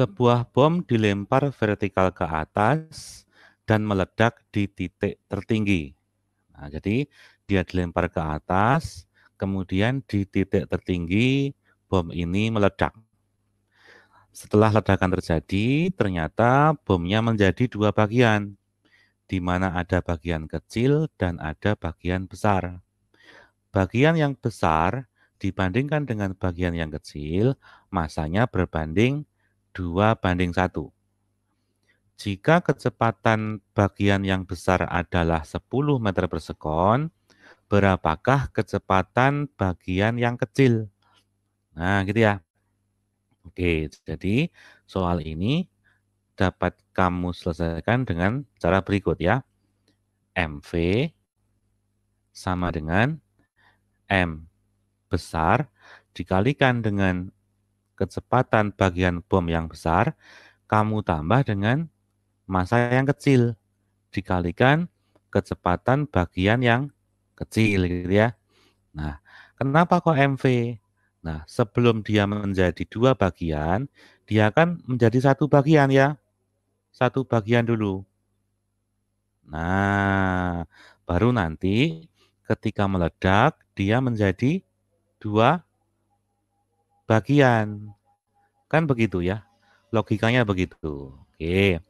Sebuah bom dilempar vertikal ke atas dan meledak di titik tertinggi. Nah, jadi dia dilempar ke atas, kemudian di titik tertinggi bom ini meledak. Setelah ledakan terjadi, ternyata bomnya menjadi dua bagian, di mana ada bagian kecil dan ada bagian besar. Bagian yang besar dibandingkan dengan bagian yang kecil, masanya berbanding 2 banding 1. Jika kecepatan bagian yang besar adalah 10 meter per sekon, berapakah kecepatan bagian yang kecil? Nah, gitu ya. Oke, jadi soal ini dapat kamu selesaikan dengan cara berikut ya. MV sama dengan M besar dikalikan dengan kecepatan bagian bom yang besar, kamu tambah dengan masa yang kecil dikalikan kecepatan bagian yang kecil gitu ya. Nah, kenapa kok MV? Nah, sebelum dia menjadi dua bagian, dia akan menjadi satu bagian ya. Satu bagian dulu. Nah, baru nanti ketika meledak dia menjadi dua bagian. Kan begitu ya. Logikanya begitu. Oke.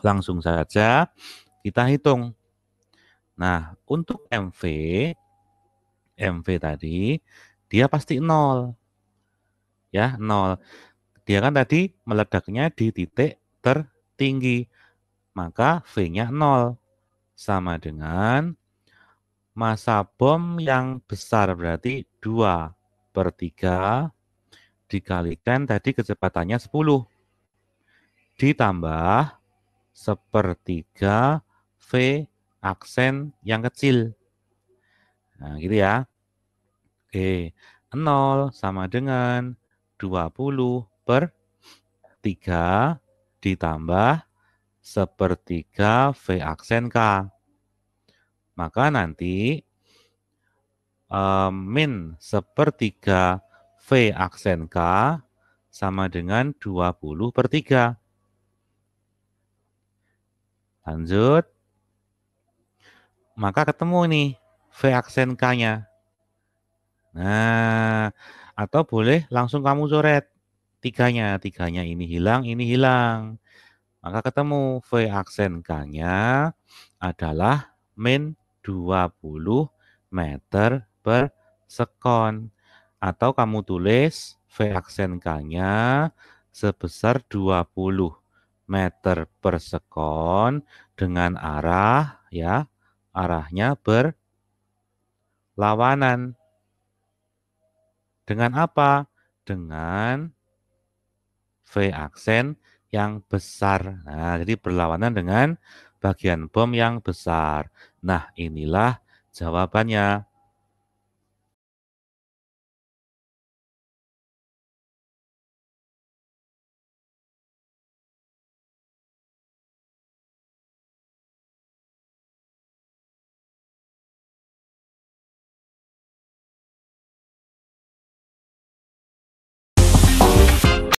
Langsung saja kita hitung. Nah, untuk MV MV tadi dia pasti nol. Ya, nol. Dia kan tadi meledaknya di titik tertinggi. Maka V-nya nol. Sama dengan masa bom yang besar berarti 2 per 3 dikalikan tadi kecepatannya 10. Ditambah sepertiga V aksen yang kecil. Nah, gitu ya. Oke, 0 sama dengan 20 per 3 ditambah sepertiga V aksen K. Maka nanti um, min sepertiga V aksen K sama dengan 20 per 3. Lanjut. Maka ketemu nih V aksen K-nya. Nah, atau boleh langsung kamu coret tiganya. Tiganya ini hilang, ini hilang. Maka ketemu V aksen K-nya adalah min 20 meter per sekon atau kamu tulis V aksen K-nya sebesar 20 meter per sekon dengan arah ya arahnya berlawanan dengan apa? Dengan V aksen yang besar. Nah, jadi berlawanan dengan bagian bom yang besar. Nah, inilah jawabannya.